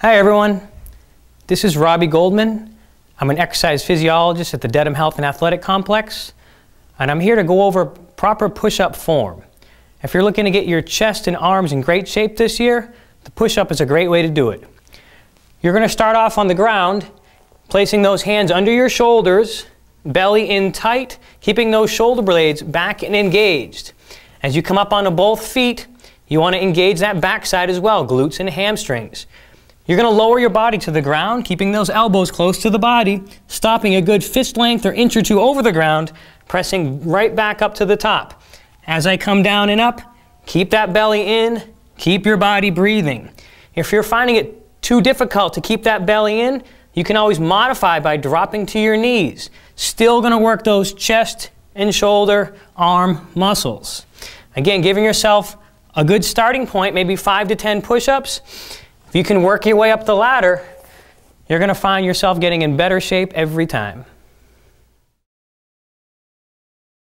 Hi everyone, this is Robbie Goldman. I'm an exercise physiologist at the Dedham Health and Athletic Complex, and I'm here to go over proper push-up form. If you're looking to get your chest and arms in great shape this year, the push-up is a great way to do it. You're going to start off on the ground, placing those hands under your shoulders, belly in tight, keeping those shoulder blades back and engaged. As you come up onto both feet, you want to engage that backside as well, glutes and hamstrings. You're going to lower your body to the ground, keeping those elbows close to the body, stopping a good fist length or inch or two over the ground, pressing right back up to the top. As I come down and up, keep that belly in, keep your body breathing. If you're finding it too difficult to keep that belly in, you can always modify by dropping to your knees. Still going to work those chest and shoulder arm muscles. Again, giving yourself a good starting point, maybe 5 to 10 push-ups you can work your way up the ladder, you're going to find yourself getting in better shape every time.